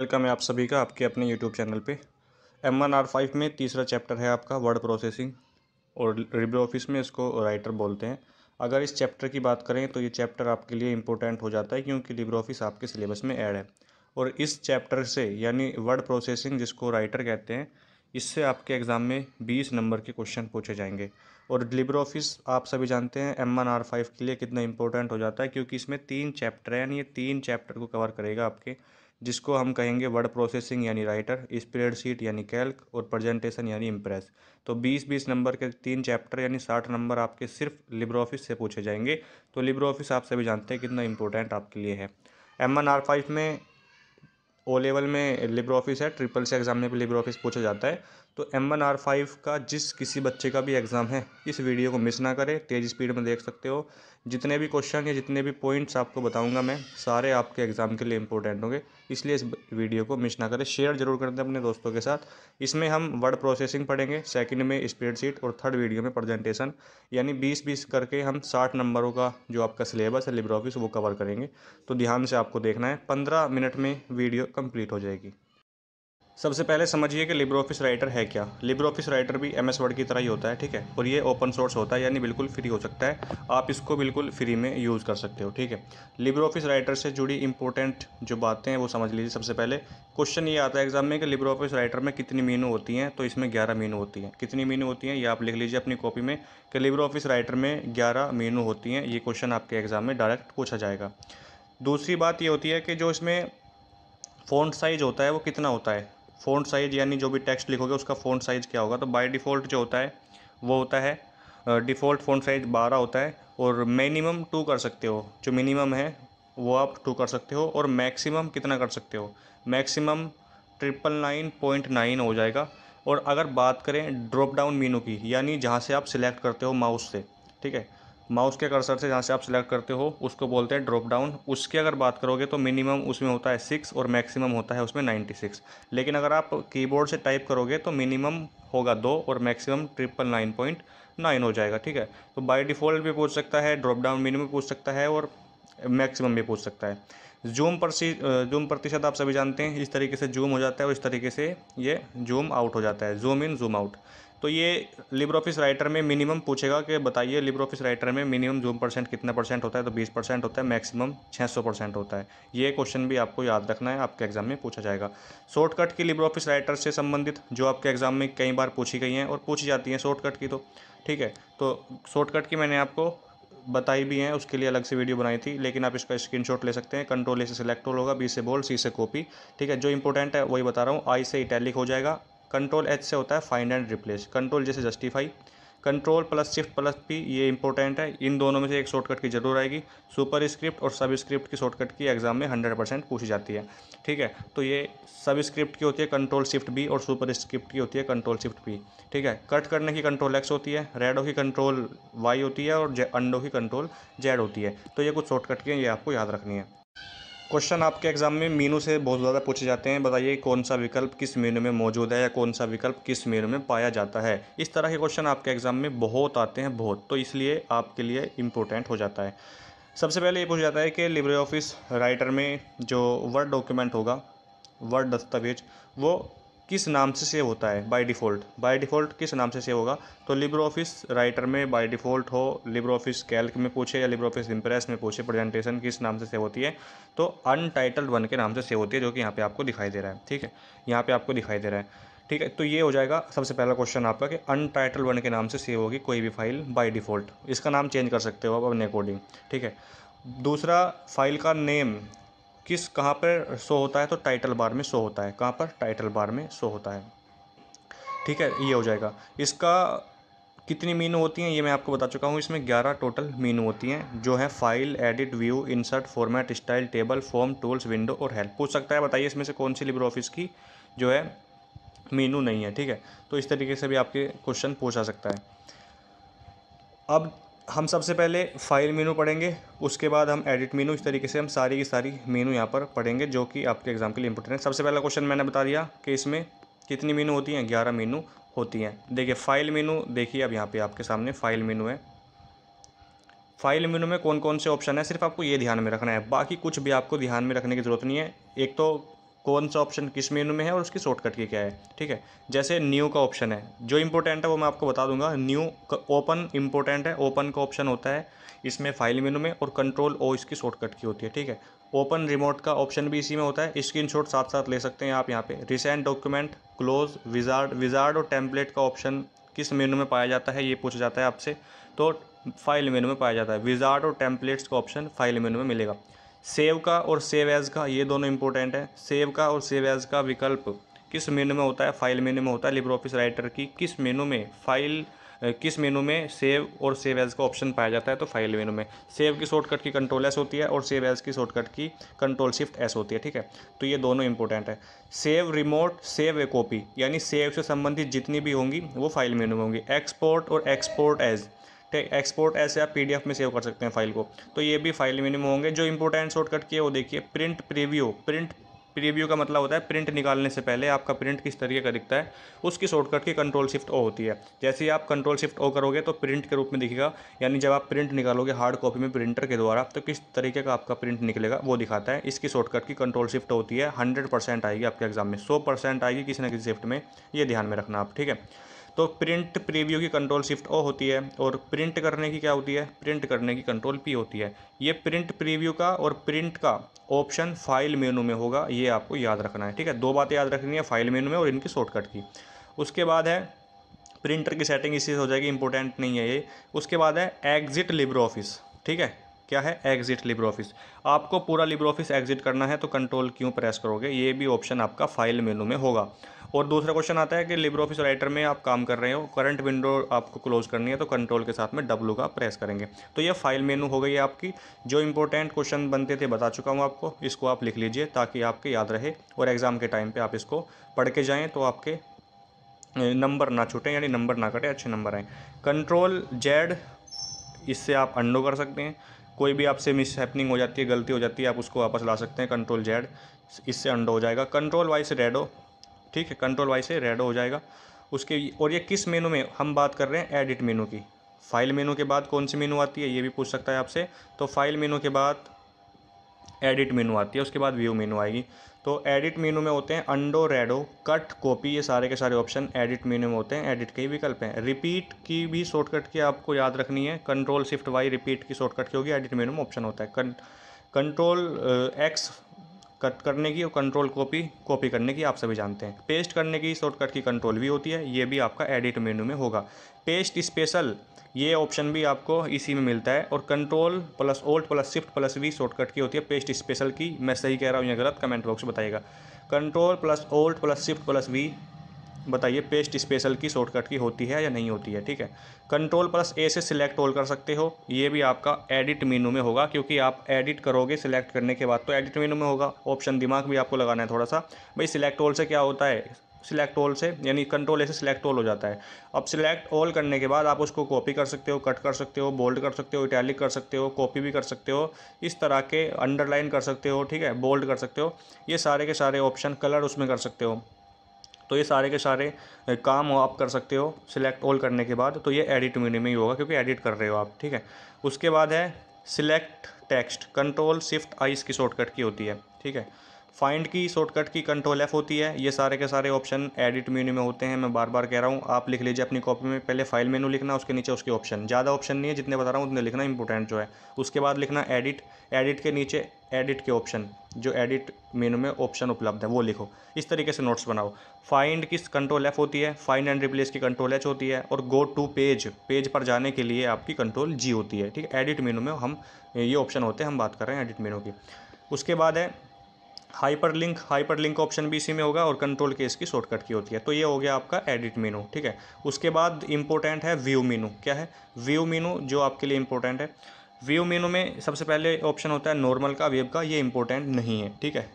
welcome है आप सभी का आपके अपने यूट्यूब चैनल पे एम वन आर फाइव में तीसरा चैप्टर है आपका वर्ड प्रोसेसिंग और रिब्रो ऑफिस में इसको राइटर बोलते हैं अगर इस चैप्टर की बात करें तो ये चैप्टर आपके लिए इंपॉर्टेंट हो जाता है क्योंकि रिब्रो ऑफिस आपके सिलेबस में ऐड है और इस चैप्टर से यानी वर्ड प्रोसेसिंग जिसको राइटर कहते हैं इससे आपके एग्ज़ाम में बीस नंबर के क्वेश्चन पूछे जाएंगे और डिलीवरो ऑफिस आप सभी जानते हैं एम वन आर फाइव के लिए कितना इंपॉर्टेंट हो जाता है क्योंकि इसमें तीन चैप्टर है यानी ये तीन चैप्टर को कवर करेगा आपके जिसको हम कहेंगे वर्ड प्रोसेसिंग यानी राइटर स्प्रेड शीट यानी कैल्क और प्रेजेंटेशन यानी इम्प्रेस तो 20-20 नंबर के तीन चैप्टर यानी 60 नंबर आपके सिर्फ लिब्रो ऑफिस से पूछे जाएंगे तो लिब्रो ऑफिस आप सभी जानते हैं कितना इंपॉर्टेंट आपके लिए है एम वन आर फाइव में ओ लेवल में लिब्रो ऑफिस है ट्रिपल से एग्जाम में भी लिब्रो ऑफिस पूछा जाता है तो एम वन आर फाइव का जिस किसी बच्चे का भी एग्ज़ाम है इस वीडियो को मिस ना करें तेज़ स्पीड में देख सकते हो जितने भी क्वेश्चन या जितने भी पॉइंट्स आपको बताऊंगा मैं सारे आपके एग्ज़ाम के लिए इंपॉर्टेंट होंगे इसलिए इस वीडियो को मिस ना करें शेयर जरूर कर दें अपने दोस्तों के साथ इसमें हम वर्ड प्रोसेसिंग पढ़ेंगे सेकंड में स्प्रेडशीट और थर्ड वीडियो में प्रजेंटेशन यानी बीस बीस करके हम साठ नंबरों का जो आपका सिलेबस है लिब्रॉफिस वो कवर करेंगे तो ध्यान से आपको देखना है पंद्रह मिनट में वीडियो कम्प्लीट हो जाएगी सबसे पहले समझिए कि लिब्रो ऑफिस राइटर है क्या लिब्रो ऑफिस राइटर भी एम एस वर्ड की तरह ही होता है ठीक है और ये ओपन सोर्स होता है यानी बिल्कुल फ्री हो सकता है आप इसको बिल्कुल फ्री में यूज़ कर सकते हो ठीक है लिब्रो ऑफिस राइटर से जुड़ी इंपॉर्टेंट जो बातें हैं वो समझ लीजिए सबसे पहले क्वेश्चन ये आता है एग्जाम में कि लिब्रो ऑफिस राइटर में कितनी मीनू होती हैं तो इसमें ग्यारह मीनू होती हैं कितनी मीनू होती हैं ये आप लिख लीजिए अपनी कॉपी में कि लिब्रो ऑफिस राइटर में ग्यारह मीनू होती हैं ये क्वेश्चन आपके एग्ज़ाम में डायरेक्ट पूछा जाएगा दूसरी बात ये होती है कि जो इसमें फ़ॉन्ट साइज़ होता है वो कितना होता है फ़ोन साइज़ यानी जो भी टेक्स्ट लिखोगे उसका फ़ोन साइज़ क्या होगा तो बाय डिफ़ॉल्ट जो होता है वो होता है डिफ़ॉल्ट फ़ोन साइज़ बारह होता है और मिनिमम टू कर सकते हो जो मिनिमम है वो आप टू कर सकते हो और मैक्सिमम कितना कर सकते हो maximum triple nine point nine हो जाएगा और अगर बात करें ड्रॉप डाउन मीनू की यानी जहाँ से आप सिलेक्ट करते हो माउस से ठीक है माउस के कर्सर से जहाँ से आप सिलेक्ट करते हो उसको बोलते हैं ड्रॉप डाउन उसकी अगर बात करोगे तो मिनिमम उसमें होता है सिक्स और मैक्सिमम होता है उसमें नाइन्टी सिक्स लेकिन अगर आप कीबोर्ड से टाइप करोगे तो मिनिमम होगा दो और maximum triple nine point nine हो जाएगा ठीक है तो बाय डिफ़ॉल्ट भी पूछ सकता है ड्रॉप डाउन मिनिमम पूछ सकता है और मैक्सिमम भी पूछ सकता है जूम परसी जूम प्रतिशत आप सभी जानते हैं इस तरीके से जूम हो जाता है और इस तरीके से ये जूम आउट हो जाता है जूम इन जूम आउट तो ये लिब्र ऑफिस राइटर में मिनिमम पूछेगा कि बताइए लिब्र ऑफिस राइटर में मिनिमम जूम परसेंट कितना परसेंट होता है तो 20 परसेंट होता है मैक्सिमम 600 परसेंट होता है ये क्वेश्चन भी आपको याद रखना है आपके एग्जाम में पूछा जाएगा शॉर्टकट की लिब्र ऑफिस राइटर से संबंधित जो आपके एग्जाम में कई बार पूछी गई हैं और पूछी जाती हैं शॉर्टकट की तो ठीक है तो शॉर्टकट की मैंने आपको बताई भी हैं उसके लिए अलग से वीडियो बनाई थी लेकिन आप इसका स्क्रीनशॉट ले सकते हैं कंट्रोल ए से सिलेक्ट होगा बी से बोल सी से कॉपी ठीक है जो इंपॉर्टेंट है वही बता रहा हूँ आई से इटैलिक हो जाएगा कंट्रोल एच से होता है फाइंड एंड रिप्लेस कंट्रोल जैसे justify control plus shift plus P ये इंपॉर्टेंट है इन दोनों में से एक शॉर्टकट की जरूर आएगी सुपर स्क्रिप्ट और सब स्क्रिप्ट की शॉर्टकट की एग्जाम में हंड्रेड परसेंट पूछी जाती है ठीक है तो ये सब स्क्रिप्ट की होती है कंट्रोल शिफ्ट बी और सुपर स्क्रिप्ट की होती है कंट्रोल शिफ्ट पी ठीक है कट करने की कंट्रोल एक्स होती है रेडो की कंट्रोल वाई होती है और अंडो की कंट्रोल जेड होती है तो ये कुछ शॉर्टकट की है ये आपको याद रखनी है क्वेश्चन आपके एग्जाम में मीनू से बहुत ज़्यादा पूछे जाते हैं बताइए कौन सा विकल्प किस मीनू में मौजूद है या कौन सा विकल्प किस मीनू में पाया जाता है इस तरह के क्वेश्चन आपके एग्जाम में बहुत आते हैं बहुत तो इसलिए आपके लिए इम्पोर्टेंट हो जाता है सबसे पहले ये पूछा जाता है कि लिब्रे ऑफिस राइटर में जो वर्ड डॉक्यूमेंट होगा वर्ड दस्तावेज वो किस नाम से सेव होता है बाय डिफ़ॉल्ट बाय डिफ़ॉल्ट किस नाम से सेव होगा तो लिब्रो ऑफिस राइटर में बाय डिफ़ॉल्ट हो लिब्रो ऑफिस कैल्क में पूछे या लिब्रो ऑफिस इम्प्रेस में पूछे प्रेजेंटेशन किस नाम से सेव होती है तो अनटाइटल्ड वन के नाम से सेव होती है जो कि यहाँ पे आपको दिखाई दे रहा है ठीक है यहाँ पर आपको दिखाई दे रहा है ठीक है तो ये हो जाएगा सबसे पहला क्वेश्चन आपका कि अनटाइटल वन के नाम से सेव होगी कोई भी फाइल बाय डिफ़ॉल्ट इसका नाम चेंज कर सकते हो आप अपने अकॉर्डिंग ठीक है दूसरा फाइल का नेम किस कहाँ पर शो होता है तो टाइटल बार में शो होता है कहाँ पर टाइटल बार में शो होता है ठीक है ये हो जाएगा इसका कितनी मीनू होती हैं ये मैं आपको बता चुका हूँ इसमें ग्यारह टोटल मीनू होती हैं जो है file edit view insert format style table form tools window और हेल्प पूछ सकता है बताइए इसमें से कौन सी लिब्रो ऑफिस की जो है मीनू नहीं है ठीक है तो इस तरीके से भी आपके क्वेश्चन पूछा सकता है अब हम सबसे पहले फाइल मेनू पढ़ेंगे उसके बाद हम एडिट मेनू इस तरीके से हम सारी की सारी मेनू यहाँ पर पढ़ेंगे जो कि आपके एग्जाम के लिए इंपॉर्टेंट है सबसे पहला क्वेश्चन मैंने बता दिया कि इसमें कितनी मेनू होती हैं ग्यारह मेनू होती हैं देखिए फाइल मेनू देखिए अब यहाँ पे आपके सामने फाइल मेनू है फाइल मेनू में कौन कौन से ऑप्शन है सिर्फ आपको ये ध्यान में रखना है बाकी कुछ भी आपको ध्यान में रखने की ज़रूरत नहीं है एक तो कौन सा ऑप्शन किस मेनू में है और उसकी शॉर्टकट की क्या है ठीक है जैसे न्यू का ऑप्शन है जो इंपॉर्टेंट है वो मैं आपको बता दूंगा न्यू ओपन इंपॉर्टेंट है ओपन का ऑप्शन होता है इसमें फाइल मेनू में और कंट्रोल ओ इसकी शॉर्टकट की होती है ठीक है ओपन रिमोट का ऑप्शन भी इसी में होता है स्क्रीन शॉट साथ साथ ले सकते हैं आप यहाँ पे recent document close wizard wizard और टेम्पलेट का ऑप्शन किस मेनू में पाया जाता है ये पूछा जाता है आपसे तो फाइल मेनू में पाया जाता है विजार्ड और टेम्पलेट्स का ऑप्शन फाइल मेनू में मिलेगा सेव का और सेव एज़ का ये दोनों इंपॉर्टेंट है सेव का और सेव एज़ का विकल्प किस मेनू में होता है फाइल मेनू में होता है लिब्रे ऑफिस राइटर की किस मेनू में फाइल किस मेनू में सेव और सेव एज़ का ऑप्शन पाया जाता है तो फाइल मेनू में सेव की शॉर्टकट की कंट्रोल एस होती है और सेव एज़ की shortcut key control shift S होती है ठीक है तो ये दोनों इंपॉर्टेंट है save remote save a copy यानी सेव से संबंधित जितनी भी होंगी वो फाइल मेनू में होंगी एक्सपोर्ट और एक्सपोर्ट एज़ ठीक एक्सपोर्ट ऐसे आप पीडीएफ में सेव कर सकते हैं फाइल को तो ये भी फाइल मिनिमम होंगे जो इंपोर्टेंट शॉर्टकट किए वो देखिए प्रिंट प्रीव्यू प्रिंट प्रीव्यू का मतलब होता है प्रिंट निकालने से पहले आपका प्रिंट किस तरीके का दिखता है उसकी shortcut key control shift O होती है जैसे ही आप कंट्रोल शिफ्ट ओ करोगे तो प्रिंट के रूप में दिखेगा यानी जब आप प्रिंट निकालोगे हार्ड कॉपी में प्रिंटर के द्वारा तो किस तरीके का आपका प्रिंट निकलेगा वो दिखाता है इसकी शॉर्टकट की कंट्रोल शिफ्ट होती है हंड्रेड आएगी आपके एग्जाम में सौ आएगी किसी न किसी शिफ्ट में ये ध्यान में रखना आप ठीक है तो प्रिंट प्रीव्यू की कंट्रोल शिफ्ट ओ होती है और प्रिंट करने की क्या होती है प्रिंट करने की कंट्रोल पी होती है ये प्रिंट प्रीव्यू का और प्रिंट का ऑप्शन फाइल मेनू में होगा ये आपको याद रखना है ठीक है दो बातें याद रखनी है फाइल मेनू में और इनकी शॉर्टकट की उसके बाद है प्रिंटर की सेटिंग इसी से हो जाएगी इंपॉर्टेंट नहीं है ये उसके बाद है एग्जिट लिब्रो ऑफिस ठीक है क्या है एग्जिट लिब्रो ऑफिस आपको पूरा लिब्रो ऑफिस एग्जिट करना है तो कंट्रोल क्यों प्रेस करोगे ये भी ऑप्शन आपका फाइल मेनू में होगा और दूसरा क्वेश्चन आता है कि लिब्रो ऑफिस राइटर में आप काम कर रहे हो करंट विंडो आपको क्लोज करनी है तो कंट्रोल के साथ में डब्लू का प्रेस करेंगे तो ये फाइल मेनू हो गई है आपकी जो इंपॉर्टेंट क्वेश्चन बनते थे बता चुका हूँ आपको इसको आप लिख लीजिए ताकि आपके याद रहे और एग्ज़ाम के टाइम पर आप इसको पढ़ के जाएँ तो आपके नंबर ना छूटें यानी नंबर ना कटें अच्छे नंबर आएँ कंट्रोल जेड इससे आप अंडो कर सकते हैं कोई भी आपसे मिस हैपनिंग हो जाती है गलती हो जाती है आप उसको वापस ला सकते हैं कंट्रोल जेड इससे अंडो हो जाएगा कंट्रोल वाई से रेडो ठीक है कंट्रोल वाई से रेडो हो जाएगा उसके और ये किस मेनू में हम बात कर रहे हैं एडिट मेनू की फाइल मेनू के बाद कौन सी मेनू आती है ये भी पूछ सकता है आपसे तो फाइल मेनू के बाद एडिट मेनू आती है उसके बाद व्यू मेनू आएगी तो एडिट मेनू में होते हैं अंडो रेडो कट कॉपी ये सारे के सारे ऑप्शन एडिट मेनू में होते हैं एडिट के ही विकल्प हैं रिपीट की भी शॉर्टकट की आपको याद रखनी है कंट्रोल शिफ्ट वाई रिपीट की शॉर्टकट की होगी एडिट मेनू में ऑप्शन होता है कंट्रोल एक्स कट करने की और कंट्रोल कॉपी कॉपी करने की आप सभी जानते हैं पेस्ट करने की शॉर्टकट की कंट्रोल भी होती है ये भी आपका एडिट मेनू में होगा पेस्ट स्पेशल ये ऑप्शन भी आपको इसी में मिलता है और control plus alt plus shift plus V shortcut key होती है पेस्ट स्पेशल की मैं सही कह रहा हूँ या गलत कमेंट बॉक्स बताइएगा control plus alt plus shift plus V बताइए पेस्ट स्पेशल की शॉर्टकट की होती है या नहीं होती है ठीक है कंट्रोल प्लस ए से सिलेक्ट ऑल कर सकते हो ये भी आपका एडिट मीनू में होगा क्योंकि आप एडिट करोगे सिलेक्ट करने के बाद तो एडिट मीनू में होगा ऑप्शन दिमाग भी आपको लगाना है थोड़ा सा भाई सिलेक्ट ऑल से क्या होता है सिलेक्ट ऑल से यानी कंट्रोल ए से सिलेक्ट ऑल हो जाता है अब सिलेक्ट ऑल करने के बाद आप उसको कॉपी कर सकते हो कट कर सकते हो बोल्ड कर सकते हो इटैलिक कर सकते हो कॉपी भी कर सकते हो इस तरह के अंडरलाइन कर सकते हो ठीक है बोल्ड कर सकते हो ये सारे के सारे ऑप्शन कलर उसमें कर सकते हो तो ये सारे के सारे काम आप कर सकते हो सिलेक्ट ऑल करने के बाद तो ये एडिट मेन्यू में ही होगा क्योंकि एडिट कर रहे हो आप ठीक है उसके बाद है select text control shift I इसकी शॉर्टकट की होती है ठीक है फाइंड की शॉर्टकट की कंट्रोल एफ होती है ये सारे के सारे ऑप्शन एडिट मेन्यू में होते हैं मैं बार बार कह रहा हूँ आप लिख लीजिए अपनी कॉपी में पहले फाइल मेनू लिखना उसके नीचे उसके ऑप्शन ज़्यादा ऑप्शन नहीं है जितने बता रहा हूँ उतने लिखना इंपॉर्टेंट जो है उसके बाद लिखना एडिट एडिट के नीचे एडिट के ऑप्शन जो एडिट मेनू में ऑप्शन उपलब्ध है वो लिखो इस तरीके से नोट्स बनाओ फाइंड की कंट्रोल एफ होती है फाइंड एंड रिप्लेस की कंट्रोल एच होती है और गो टू पेज पेज पर जाने के लिए आपकी कंट्रोल जी होती है ठीक है एडिट मेनू में हम ये ऑप्शन होते हैं हम बात कर रहे हैं एडिट मेनू की उसके बाद है हाइपरलिंक हाइपरलिंक ऑप्शन भी इसी में होगा और कंट्रोल केस की शॉर्टकट की होती है तो ये हो गया आपका एडिट मीनू ठीक है उसके बाद इंपॉर्टेंट है व्यू मीनू क्या है व्यू मीनू जो आपके लिए इंपॉर्टेंट है व्यू मेनू में सबसे पहले ऑप्शन होता है नॉर्मल का वेब का ये इंपॉर्टेंट नहीं है ठीक है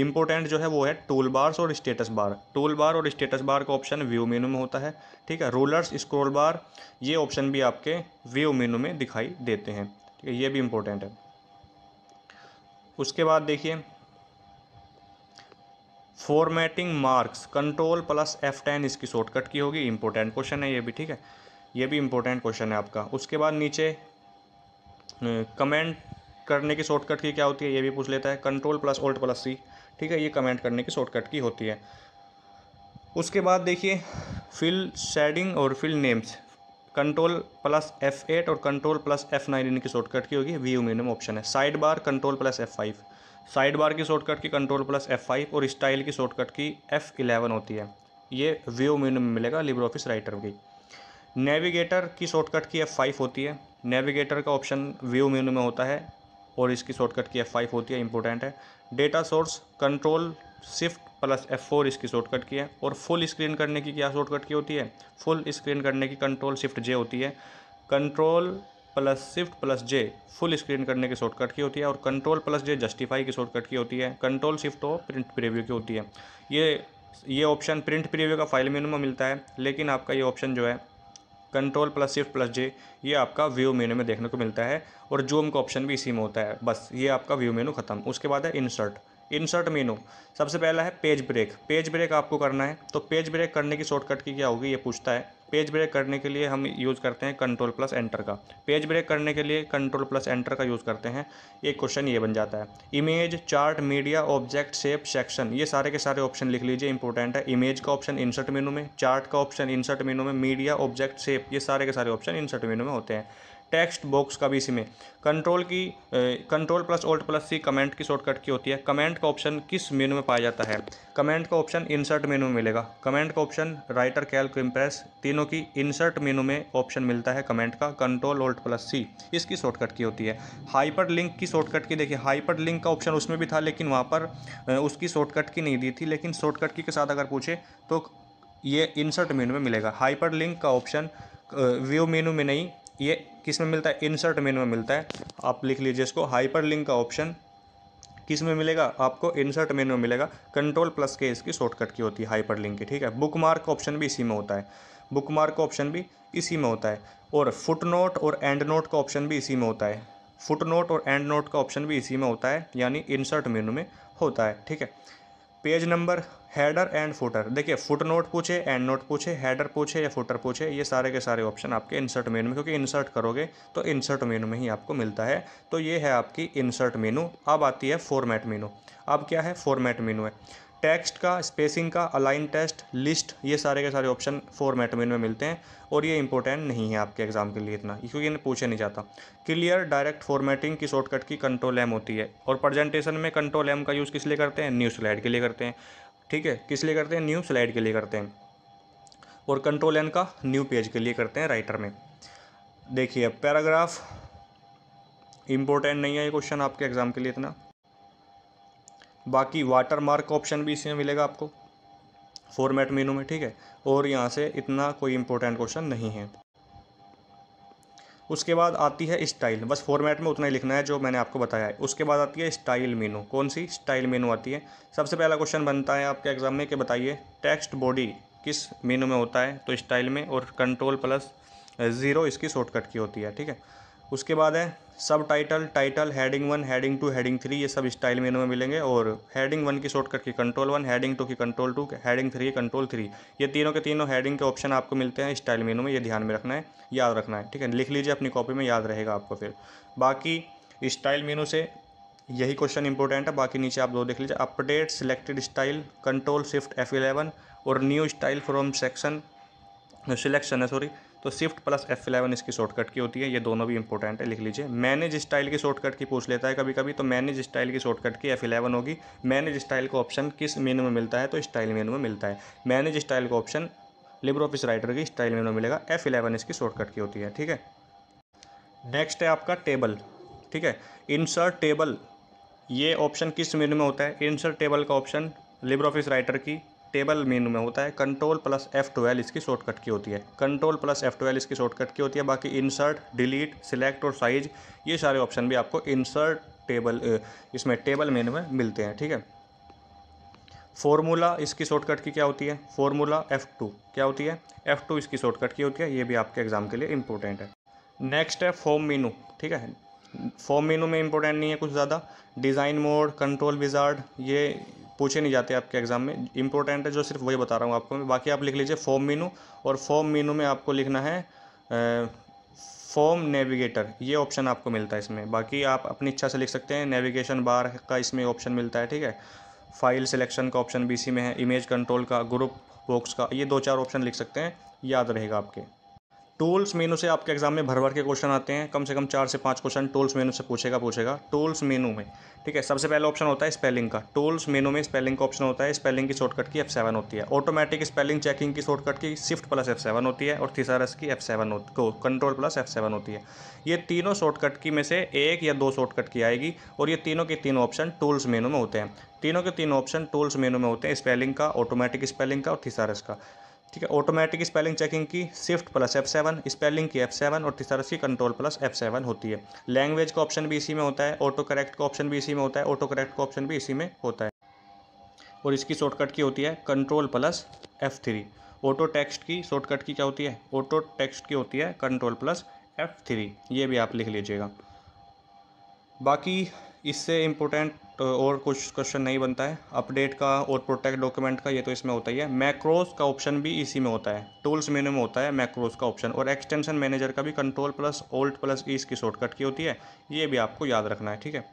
इंपॉर्टेंट जो है वो है टूल बार्स और स्टेटस बार टूल बार और स्टेटस बार का ऑप्शन व्यू मेनू में होता है ठीक है रोलर्स स्क्रोल बार ये ऑप्शन भी आपके व्यू मेनू में दिखाई देते हैं ठीक है ये भी इंपॉर्टेंट है उसके बाद देखिए formatting marks control plus F ten इसकी शॉर्टकट की होगी इंपॉर्टेंट क्वेश्चन है ये भी ठीक है ये भी इंपॉर्टेंट क्वेश्चन है आपका उसके बाद नीचे कमेंट करने की शॉर्टकट की क्या होती है ये भी पूछ लेता है control plus alt plus C ठीक है ये कमेंट करने की शॉर्टकट की होती है उसके बाद देखिए फिल शेडिंग और fill names control plus F eight और कंट्रोल प्लस एफ नाइन इनकी शॉर्टकट की होगी वी यू मिनिमम ऑप्शन है side bar control plus F five side bar की shortcut key control plus F five और style की shortcut key F eleven होती है ये व्यू मेनू में मिलेगा लिब्रे ऑफिस राइटर की नेविगेटर की शॉर्टकट की एफ़ फाइव होती है नेविगेटर का ऑप्शन व्यू मेनू में होता है और इसकी शॉर्टकट की एफ़ फाइव होती है इंपॉर्टेंट है data source control shift plus F four इसकी शॉर्टकट की है और फुल स्क्रीन करने की क्या शॉर्टकट की होती है फुल स्क्रीन करने की कंट्रोल शिफ्ट जे होती है control plus shift plus J full screen करने की शॉर्टकट की होती है और कंट्रोल प्लस जे जस्टिफाई की शॉर्टकट की होती है control shift O print preview की होती है ये ये ऑप्शन प्रिंट प्रीव्यू का फाइल मेनू में मिलता है लेकिन आपका ये ऑप्शन जो है control plus shift plus J ये आपका व्यू मेनू में देखने को मिलता है और जूम का ऑप्शन भी इसी में होता है बस ये आपका व्यू मेनू खत्म उसके बाद है इंसर्ट इंसर्ट मेनू सबसे पहला है पेज ब्रेक पेज ब्रेक आपको करना है तो पेज ब्रेक करने की शॉर्टकट की क्या होगी ये पूछता है पेज ब्रेक करने के लिए हम यूज़ करते हैं कंट्रोल प्लस एंटर का पेज ब्रेक करने के लिए कंट्रोल प्लस एंटर का यूज़ करते हैं एक क्वेश्चन ये बन जाता है image chart media object shape section ये सारे के सारे ऑप्शन लिख लीजिए इंपॉर्टेंट है इमेज का ऑप्शन इंसर्ट मेनू में चार्ट का ऑप्शन इंसर्ट मेनू में मीडिया ऑब्जेक्ट सेप ये सारे के सारे ऑप्शन इंसर्ट मेनू में होते हैं टेक्स्ट बॉक्स का भी इसमें control key control plus alt plus C comment की शॉर्टकट की होती है कमेंट का ऑप्शन किस मेनू में पाया जाता है कमेंट का ऑप्शन इंसर्ट मेनू में मिलेगा कमेंट का ऑप्शन राइटर कैल्क इम्प्रेस तीनों की इंसर्ट मेनू में ऑप्शन मिलता है कमेंट का कंट्रोल ओल्ट प्लस सी इसकी शॉर्टकट की होती है हाइपर लिंक की शॉर्टकट की देखिए हाइपर लिंक का ऑप्शन उसमें भी था लेकिन वहाँ पर उसकी शॉर्टकट की नहीं दी थी लेकिन शॉर्टकट की के साथ अगर पूछे तो ये इंसर्ट मेनू में मिलेगा हाइपर लिंक का ऑप्शन व्यू मेनू में नहीं ये किस में मिलता है इंसर्ट मेनू में मिलता है आप लिख लीजिए इसको हाइपर लिंक का ऑप्शन किस में मिलेगा आपको इंसर्ट मेनू में मिलेगा कंट्रोल प्लस के इसकी शॉर्टकट की होती है हाइपर लिंक की ठीक है बुक मार्क ऑप्शन भी इसी में होता है बुक मार्क ऑप्शन भी इसी में होता है और फुट नोट और एंड नोट का ऑप्शन भी इसी में होता है फुट नोट और एंड नोट का ऑप्शन भी इसी में होता है यानी इंसर्ट मेनू में होता है ठीक है page number header and footer देखिए फुट नोट पूछे एंड नोट पूछे हैडर पूछे या फुटर पूछे ये सारे के सारे ऑप्शन आपके इंसर्ट मेनू में क्योंकि इंसर्ट करोगे तो इंसर्ट मेनू में ही आपको मिलता है तो ये है आपकी इंसर्ट मेनू अब आती है फॉर्मेट मेनू अब क्या है फॉर्मेट मेनू है टेक्स्ट का स्पेसिंग का अलाइन टेस्ट लिस्ट ये सारे के सारे ऑप्शन फॉर्मेट में इनमें मिलते हैं और ये इंपॉर्टेंट नहीं है आपके एग्जाम के लिए इतना क्योंकि इन्हें पूछा नहीं जाता क्लियर डायरेक्ट फॉर्मेटिंग की शॉर्टकट की कंट्रोल एम होती है और प्रेजेंटेशन में कंट्रोल एम का यूज़ किस लिए करते हैं न्यू स्लाइड के लिए करते हैं ठीक है किस लिए करते हैं न्यू स्लाइड के लिए करते हैं और कंट्रोल एन का न्यू पेज के लिए करते हैं राइटर में देखिए पैराग्राफ इम्पोर्टेंट नहीं है ये क्वेश्चन आपके एग्ज़ाम के लिए इतना बाकी वाटर मार्क ऑप्शन भी इसमें मिलेगा आपको फॉर्मेट मेनू में ठीक है और यहाँ से इतना कोई इम्पोर्टेंट क्वेश्चन नहीं है उसके बाद आती है स्टाइल बस फॉर्मेट में उतना ही लिखना है जो मैंने आपको बताया है उसके बाद आती है स्टाइल मेनू कौन सी स्टाइल मेनू आती है सबसे पहला क्वेश्चन बनता है आपके एग्जाम में कि बताइए टेक्स्ट बॉडी किस मेनू में होता है तो स्टाइल में और कंट्रोल प्लस ज़ीरो इसकी शॉर्टकट की होती है ठीक है उसके बाद है subtitle title heading one heading two heading three ये सब स्टाइल में में मिलेंगे और हैडिंग वन की shortcut key control one heading two की कंट्रोल टू हैडिंग थ्री की कंट्रोल थ्री ये तीनों के तीनों हैडिंग के ऑप्शन आपको मिलते हैं स्टाइल मेनू में ये ध्यान में रखना है याद रखना है ठीक है लिख लीजिए अपनी कॉपी में याद रहेगा आपको फिर बाकी स्टाइल मेनू से यही क्वेश्चन इंपॉर्टेंट है बाकी नीचे आप दो देख लीजिए update selected style control shift F eleven और new style from section selection है सॉरी तो शिफ्ट प्लस एफ इलेवन इसकी शॉर्टकट की होती है ये दोनों भी इंपॉर्टेंट है लिख लीजिए मैनेज स्टाइल की शॉर्टकट की पूछ लेता है कभी कभी तो मैनेज स्टाइल की शॉर्टकट की एफ इलेवन होगी मैनेज स्टाइल का ऑप्शन किस मेनू में मिलता है तो स्टाइल मेनू में मिलता है मैनेज स्टाइल का ऑप्शन लिब्रो ऑफिस राइटर की स्टाइल मेनू मिलेगा एफ इलेवन इसकी शॉर्टकट की होती है ठीक है नेक्स्ट है आपका टेबल ठीक है इंसर्ट टेबल ये ऑप्शन किस मेनू में होता है इंसर्ट टेबल का ऑप्शन लिब्रो ऑफिस राइटर की टेबल मेनू में होता है कंट्रोल प्लस एफ़ ट्वेल्व इसकी शॉर्टकट की होती है कंट्रोल प्लस एफ़ ट्वेल्व इसकी शॉर्टकट की होती है बाकी इंसर्ट डिलीट सिलेक्ट और साइज ये सारे ऑप्शन भी आपको इंसर्ट टेबल इसमें टेबल मेनू में मिलते हैं ठीक है फॉर्मूला इसकी शॉर्टकट की क्या होती है फॉर्मूला एफ़ टू क्या होती है एफ़ टू इसकी शॉर्टकट की होती है ये भी आपके एग्जाम के लिए इंपॉर्टेंट है नेक्स्ट है फॉर्म मीनू ठीक है फॉर्म मीनू में इंपॉर्टेंट नहीं है कुछ ज़्यादा डिज़ाइन मोड कंट्रोल विजार्ड ये पूछे नहीं जाते आपके एग्जाम में इंपॉर्टेंट है जो सिर्फ वही बता रहा हूँ आपको बाकी आप लिख लीजिए फॉर्म मीनू और फॉर्म मीनू में आपको लिखना है फॉर्म नेविगेटर ये ऑप्शन आपको मिलता है इसमें बाकी आप अपनी इच्छा से लिख सकते हैं नेविगेशन बार का इसमें ऑप्शन मिलता है ठीक है फाइल सिलेक्शन का ऑप्शन बीसी में है इमेज कंट्रोल का ग्रुप बॉक्स का ये दो चार ऑप्शन लिख सकते हैं याद रहेगा आपके टोल्स मेनू से आपके एग्जाम में भर भर के क्वेश्चन आते हैं कम से कम चार से पांच क्वेश्चन टोल्स मेनू से पूछेगा पूछेगा टोल्स मेनू में ठीक है सबसे पहला ऑप्शन होता है स्पेलिंग का टोल्स मेनू में स्पेलिंग का ऑप्शन होता है स्पेलिंग की शॉर्टकट की एफ सेवन होती है ऑटोमेटिक स्पेलिंग चेकिंग की shortcut key shift plus F seven होती है और थीसारस की एफ सेवन को कंट्रोल प्लस एफ सेवन होती है ये तीनों शॉर्टकट की में से एक या दो शॉर्टकट की आएगी और ये तीनों के तीनों ऑप्शन टोल्स मेनू में होते हैं तीनों के तीनों ऑप्शन टोल्स मेनू में होते हैं स्पेलिंग का ऑटोमेटिक स्पेलिंग का और थीसारस का ठीक है ऑटोमेटिक स्पेलिंग चेकिंग की shift plus F seven spelling की एफ सेवन और तीसरा उसकी कंट्रोल प्लस एफ सेवन होती है लैंग्वेज का ऑप्शन भी इसी में होता है ऑटो करेक्ट का ऑप्शन भी इसी में होता है ऑटो करेक्ट का ऑप्शन भी इसी में होता है और इसकी शॉर्टकट की होती है control plus F three auto text की शॉर्टकट की क्या होती है ऑटो टेक्स्ट की होती है कंट्रोल प्लस एफ थ्री ये भी आप लिख लीजिएगा बाकी इससे इम्पोर्टेंट तो और कुछ क्वेश्चन नहीं बनता है अपडेट का और प्रोटेक्ट डॉक्यूमेंट का ये तो इसमें होता ही है मैक्रोस का ऑप्शन भी इसी में होता है टूल्स मेनू में होता है मैक्रोस का ऑप्शन और एक्सटेंशन मैनेजर का भी control plus alt plus E की शॉर्टकट की होती है ये भी आपको याद रखना है ठीक है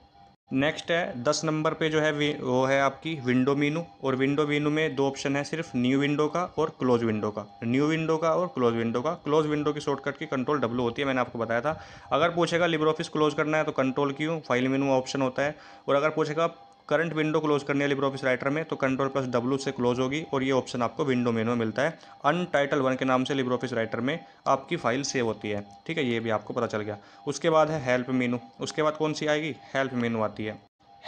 नेक्स्ट है दस नंबर पे जो है वो है आपकी विंडो मीनू और विंडो मीनू में दो ऑप्शन है सिर्फ न्यू विंडो का और क्लोज विंडो का न्यू विंडो का और क्लोज विंडो का क्लोज विंडो की शॉर्टकट की कंट्रोल डब्लू होती है मैंने आपको बताया था अगर पूछेगा लिबर ऑफिस क्लोज करना है तो कंट्रोल क्यों फाइल मीनू ऑप्शन होता है और अगर पूछेगा करंट विंडो क्लोज करने वाली ऑफिस राइटर में तो कंट्रोल प्लस डब्ल्यू से क्लोज होगी और ये ऑप्शन आपको विंडो मेनू में मिलता है अनटाइटल वन के नाम से लिब्रो ऑफिस राइटर में आपकी फाइल सेव होती है ठीक है ये भी आपको पता चल गया उसके बाद है हेल्प मेनू उसके बाद कौन सी आएगी हेल्प मेनू आती है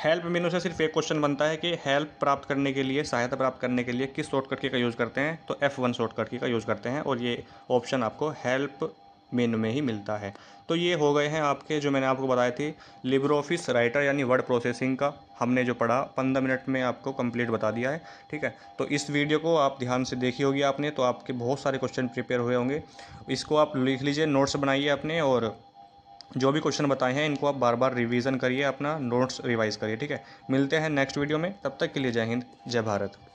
हेल्प मेनू से सिर्फ एक क्वेश्चन बनता है कि हेल्प प्राप्त करने के लिए सहायता प्राप्त करने के लिए किस शॉर्टकट की का यूज़ करते हैं तो एफ वन शॉर्टकट की का यूज़ करते हैं और ये ऑप्शन आपको हेल्प मेनू में ही मिलता है तो ये हो गए हैं आपके जो मैंने आपको बताए थे लिब्रो ऑफिस राइटर यानी वर्ड प्रोसेसिंग का हमने जो पढ़ा पंद्रह मिनट में आपको कंप्लीट बता दिया है ठीक है तो इस वीडियो को आप ध्यान से देखी होगी आपने तो आपके बहुत सारे क्वेश्चन प्रिपेयर हुए होंगे इसको आप लिख लीजिए नोट्स बनाइए अपने और जो भी क्वेश्चन बताए हैं इनको आप बार बार रिविज़न करिए अपना नोट्स रिवाइज करिए ठीक है मिलते हैं नेक्स्ट वीडियो में तब तक के लिए जय हिंद जय भारत